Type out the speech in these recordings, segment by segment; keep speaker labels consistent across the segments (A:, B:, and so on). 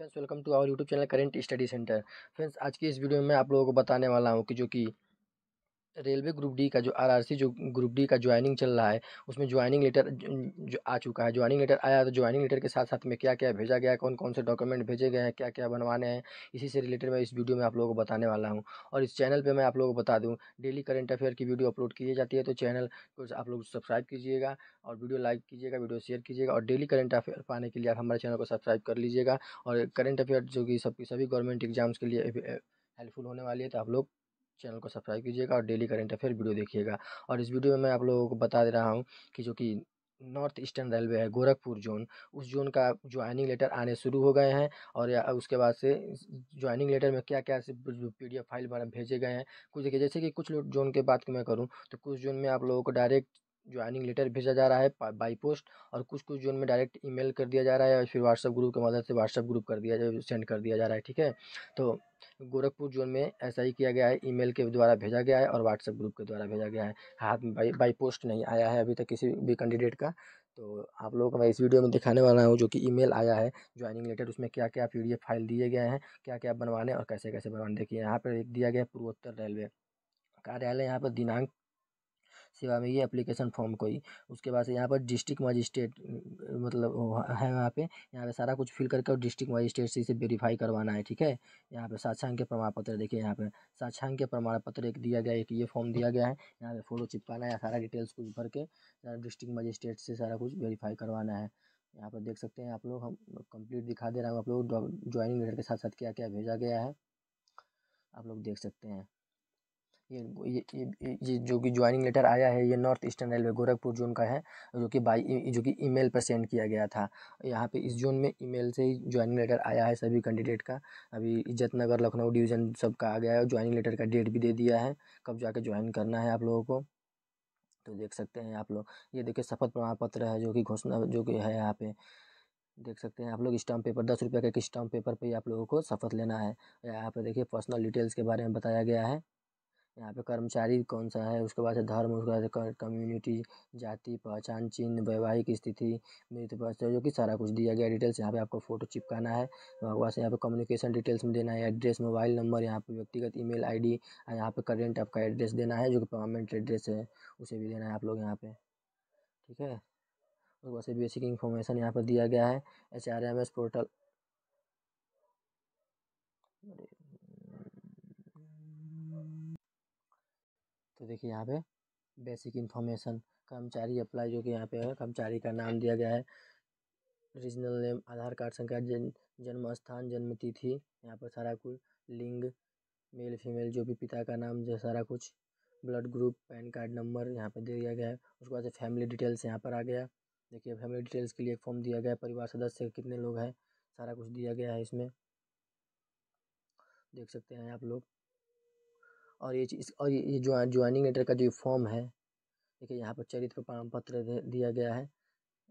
A: friends welcome to our YouTube channel current study centre friends आज की इस video में मैं आप लोगों को बताने वाला हूँ कि जो कि रेलवे ग्रुप डी का जो आरआरसी जो ग्रुप डी का ज्वाइनिंग चल रहा है उसमें ज्वाइनिंग लेटर जो आ चुका है ज्वाइनिंग लेटर आया तो ज्वाइनिंग लेटर के साथ साथ में क्या क्या भेजा गया है कौन कौन से डॉक्यूमेंट भेजे गए हैं क्या क्या बनवाने हैं इसी से रिलेटेड मैं इस वीडियो में आप लोगों को बताने वाला हूँ और इस चैनल पर मैं आप लोगों को बता दूँ डेली करंट अफेयर की वीडियो अपलोड की जाती है तो चैनल को आप लोग सब्सक्राइब कीजिएगा और वीडियो लाइक कीजिएगा वीडियो शेयर कीजिएगा और डेली करंट अफेयर पाने के लिए आप हमारे चैनल को सब्सक्राइब कर लीजिएगा और करंट अफेयर जो कि सबकी सभी गवर्नमेंट एग्जाम्स के लिए हेल्पफुल होने वाली है तो आप लोग चैनल को सब्सक्राइब कीजिएगा और डेली करंट अफेयर वीडियो देखिएगा और इस वीडियो में मैं आप लोगों को बता दे रहा हूँ कि जो कि नॉर्थ ईस्टर्न रेलवे है गोरखपुर जोन उस जोन का ज्वाइनिंग लेटर आने शुरू हो गए हैं और या उसके बाद से ज्वाइनिंग लेटर में क्या क्या पी डी एफ फाइल भेजे गए हैं कुछ देखिए जैसे कि कुछ जोन के बात मैं करूँ तो कुछ जोन में आप लोगों को डायरेक्ट ज्वाइनिंग लेटर भेजा जा रहा है बाई पोस्ट और कुछ कुछ जोन में डायरेक्ट ईमेल कर दिया जा रहा है और फिर व्हाट्सअप ग्रुप की मदद से व्हाट्सअप ग्रुप कर दिया जाए सेंड कर दिया जा रहा है ठीक है तो गोरखपुर जोन में ऐसा ही किया गया है ईमेल के द्वारा भेजा गया है और व्हाट्सअप ग्रुप के द्वारा भेजा गया है हाथ में बाई बाई पोस्ट नहीं आया है अभी तक किसी भी कैंडिडेट का तो आप लोगों को मैं इस वीडियो में दिखाने वाला हूँ जो कि ईमेल आया है ज्वाइनिंग लेटर उसमें क्या क्या पी फाइल दिए गए हैं क्या क्या बनवाने और कैसे कैसे बनवाने देखिए यहाँ पर दिया गया पूर्वोत्तर रेलवे कार्यालय यहाँ पर दिनांक सेवा में ये एप्लीकेशन फॉर्म कोई उसके बाद से यहाँ पर डिस्ट्रिक्ट मजिस्ट्रेट मतलब है वहाँ पे यहाँ पे सारा कुछ फिल करके और डिस्ट्रिक्ट मजिस्ट्रेट से इसे वेरीफाई करवाना है ठीक है यहाँ पे साक्षांग के प्रमाण पत्र देखिए यहाँ पे साक्षांग के प्रमाण पत्र एक दिया गया एक ये फॉर्म दिया गया है यहाँ पे फोटो चिपकाना है सारा डिटेल्स कुछ भर के डिस्ट्रिक्ट मजिस्ट्रेट से सारा कुछ वेरीफाई करवाना है यहाँ पर देख सकते हैं आप लोग हम कंप्लीट दिखा दे रहा हूँ आप लोग ज्वाइनिंग लेटर के साथ साथ क्या क्या भेजा गया है आप लोग देख सकते हैं ये ये ये, जो कि ज्वाइनिंग लेटर आया है ये north eastern railway Gorakhpur zone का है जो कि बाई जो कि ईमेल पर सेंड किया गया था यहाँ पे इस जोन में ईमेल से ही ज्वाइनिंग लेटर आया है सभी कैंडिडेट का अभी इज्जत नगर लखनऊ डिवीज़न सब का आ गया है ज्वाइनिंग लेटर का डेट भी दे दिया है कब जाके ज्वाइन करना है आप लोगों को तो देख सकते हैं आप लोग ये देखिए शपथ प्रमाण पत्र है जो कि घोषणा जो कि है यहाँ पे देख सकते हैं आप लोग स्टाम्प पेपर दस रुपये का एक स्टाम्प पेपर पर ही आप लोगों को शपथ लेना है यहाँ पर देखिए पर्सनल डिटेल्स के बारे में बताया गया है यहाँ पे कर्मचारी कौन सा है उसके बाद से धर्म उसके बाद कम्युनिटी जाति पहचान चिन्ह वैवाहिक स्थिति मृत पत्र जो कि सारा कुछ दिया गया डिटेल्स यहाँ पे आपको फोटो चिपकाना है वहाँ से यहाँ पे कम्युनिकेशन डिटेल्स में देना है एड्रेस मोबाइल नंबर यहाँ पे व्यक्तिगत ईमेल आईडी और यहाँ पे करेंट आपका एड्रेस देना है जो कि परमानेंट एड्रेस है उसे भी देना है आप लोग यहाँ पे ठीक है उसके बाद से बेसिक इन्फॉर्मेशन यहाँ पर दिया गया है H R M S portal तो देखिए यहाँ पे बेसिक इन्फॉर्मेशन कर्मचारी अप्लाई जो कि यहाँ पे है कर्मचारी का नाम दिया गया है रीजनल नेम आधार कार्ड संख्या जन जन्म स्थान जन्म तिथि यहाँ पर सारा कुछ लिंग मेल फीमेल जो भी पिता का नाम जो सारा कुछ blood group PAN card number यहाँ पर दे दिया गया है उसके बाद से फैमिली डिटेल्स यहाँ पर आ गया देखिए फैमिली डिटेल्स के लिए एक फॉर्म दिया गया है परिवार सदस्य कितने लोग हैं सारा कुछ दिया गया है इसमें देख सकते हैं आप लोग और ये चीज़ और ये जो ज्वाइनिंग लेटर का जो फॉर्म है देखिए यहाँ पर चरित्र प्रमाण पत्र दिया गया है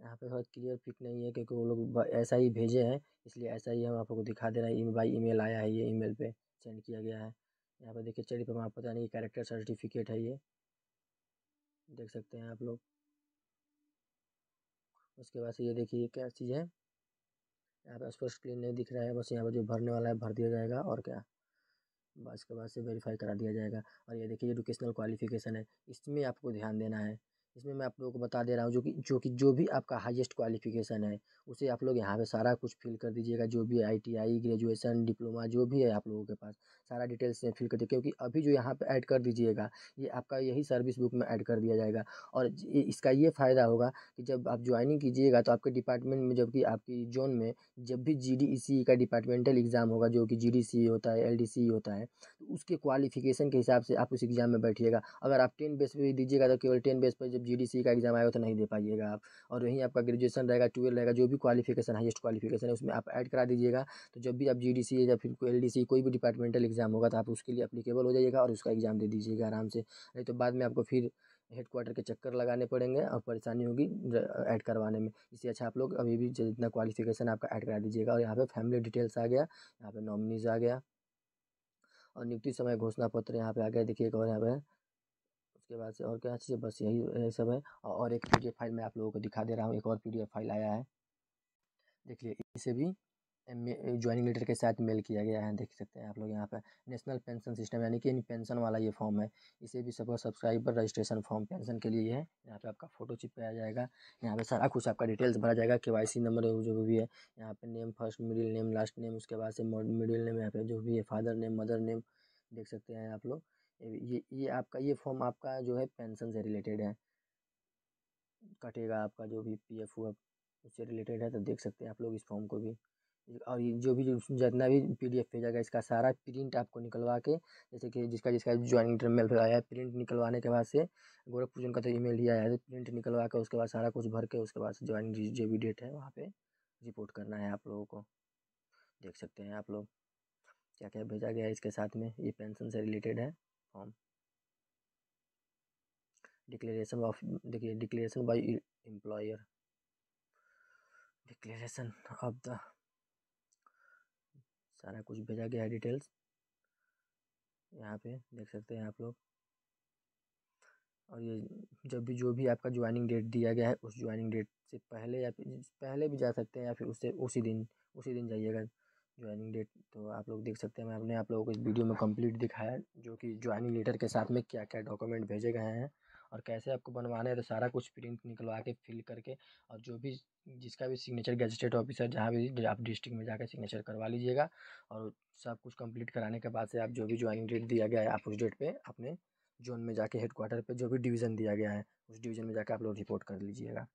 A: यहाँ पर थोड़ा क्लियर फिट नहीं है क्योंकि वो लोग ऐसा ही भेजे हैं इसलिए ऐसा ही हम आप को दिखा दे रहे हैं बाई ई आया है ये ई मेल सेंड किया गया है यहाँ पर देखिए चरित्र प्रमाण पत्र यानी कैरेक्टर सर्टिफिकेट है ये देख सकते हैं आप लोग उसके बाद से ये देखिए क्या चीज़ है यहाँ पर स्पष्ट क्लीन नहीं दिख रहा है बस यहाँ पर जो भरने वाला है भर दिया जाएगा और क्या इसके बाद से वेरीफाई करा दिया जाएगा और ये देखिए एजुकेशनल क्वालिफिकेशन है इसमें आपको ध्यान देना है इसमें मैं आप लोगों को बता दे रहा हूँ जो कि जो कि जो भी आपका हाईएस्ट क्वालिफिकेशन है उसे आप लोग यहाँ पे सारा कुछ फिल कर दीजिएगा जो भी आईटीआई ग्रेजुएशन डिप्लोमा जो भी है आप लोगों के पास सारा डिटेल्स में फिल कर दिया क्योंकि अभी जो यहाँ पे ऐड कर दीजिएगा ये आपका यही सर्विस बुक में ऐड कर दिया जाएगा और इसका ये फ़ायदा होगा कि जब आप ज्वाइनिंग कीजिएगा तो आपके डिपार्टमेंट में जबकि आपकी जोन में जब भी जी e e का डिपार्टमेंटल एग्ज़ाम होगा जो कि जी e होता है एल होता है तो उसके क्वालिफिकेशन के हिसाब से आप उस एग्ज़ाम में बैठिएगा अगर आप टेन बेस पर दीजिएगा तो केवल टेन बेस पर जब जी का एग्ज़ाम आएगा तो नहीं दे पाइएगा आप और वहीं आपका ग्रेजुएसन रहेगा ट्वेल्व रहेगा जो भी क्वालिफिकेशन हाइस्ट क्वालिफिकेशन है उसमें आप ऐड करा दीजिएगा तो जब भी आप जी या फिर एल कोई भी डिपार्टमेंटल एग्जाम एग्ज़ाम होगा तो आप उसके लिए अप्लीकेबल हो जाइएगा और उसका एग्ज़ाम दे दीजिएगा आराम से नहीं तो बाद में आपको फिर हेड क्वार्टर के चक्कर लगाने पड़ेंगे और परेशानी होगी ऐड करवाने में इससे अच्छा आप लोग अभी भी जितना क्वालिफिकेशन आपका ऐड करा दीजिएगा और यहाँ पे फैमिली डिटेल्स आ गया यहाँ पे नॉमिनीज आ गया और नियुक्ति समय घोषणा पत्र यहाँ पे आ गया देखिए और यहाँ पे उसके बाद से और क्या चीज़ बस यही यही सब है और एक पी फाइल मैं आप लोगों को दिखा दे रहा हूँ एक और पी फाइल आया है देख लिए इसे भी ज्वाइनिंग लेटर के साथ मेल किया गया है देख सकते हैं आप लोग यहाँ पर नेशनल पेंशन सिस्टम यानी कि पेंशन वाला ये फॉर्म है इसे भी सबको सब्सक्राइबर रजिस्ट्रेशन फॉर्म पेंशन के लिए है यहाँ पे आपका फोटो चिपकाया जाएगा यहाँ पे सारा कुछ आपका डिटेल्स भरा जाएगा के वाई सी नंबर जो भी है यहाँ पर name first middle name last name उसके बाद से मिडिल नेम यहाँ पे जो भी है फादर नेम मदर नेम देख सकते हैं आप लोग ये ये आपका ये फॉर्म आपका जो है पेंशन से रिलेटेड है कटेगा आपका जो भी पी एफ उससे रिलेटेड है तो देख सकते हैं आप लोग इस फॉर्म को भी और जो भी जितना भी पी डी एफ भेजा गया इसका सारा प्रिंट आपको निकलवा के जैसे कि जिसका जिसका ज्वाइनिंग मेल आया है प्रिंट निकलवाने के बाद से गोरखपुर का तो ईमेल ही आया है तो प्रिंट निकलवा के उसके बाद सारा कुछ भर के उसके बाद ज्वाइनिंग जो भी डेट है वहाँ पर रिपोर्ट करना है आप लोगों को देख सकते हैं आप लोग क्या क्या भेजा गया है इसके साथ में ये पेंशन से रिलेटेड है फॉर्म डिक्लेरेशन ऑफ देखिए declaration by employer declaration of the सारा कुछ भेजा गया है डिटेल्स यहाँ पे देख सकते हैं आप लोग और ये जब भी जो भी आपका ज्वाइनिंग डेट दिया गया है उस ज्वाइनिंग डेट से पहले या फिर पहले भी जा सकते हैं या फिर उससे उसी दिन उसी दिन जाइएगा ज्वाइनिंग डेट तो आप लोग देख सकते हैं मैं अपने आप लोगों को इस वीडियो में कंप्लीट दिखाया जो कि ज्वाइनिंग लेटर के साथ में क्या क्या डॉक्यूमेंट भेजे गए हैं और कैसे आपको बनवाना है तो सारा कुछ प्रिंट निकलवा के फिल करके और जो भी जिसका भी सिग्नेचर गजिस्ट्रेट ऑफिसर जहाँ भी आप डिस्ट्रिक्ट में जाकर सिग्नेचर करवा लीजिएगा और सब कुछ कंप्लीट कराने के बाद से आप जो भी ज्वाइनिंग डेट दिया गया है आप उस डेट पर अपने जोन में जाके हेडक्वार्टर पे जो भी डिवीज़न दिया गया है उस डिवीज़न में जाके आप लोग रिपोर्ट कर लीजिएगा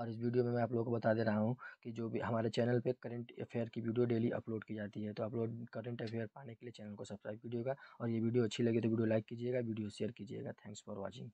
A: और इस वीडियो में मैं आप लोगों को बता दे रहा हूँ कि जो भी हमारे चैनल पे करंट अफेयर की वीडियो डेली अपलोड की जाती है तो अपलोड करंट अफेयर पाने के लिए चैनल को सब्सक्राइब कीजिएगा और ये वीडियो अच्छी लगे तो वीडियो लाइक कीजिएगा वीडियो शेयर कीजिएगा थैंक्स फॉर वॉचिंग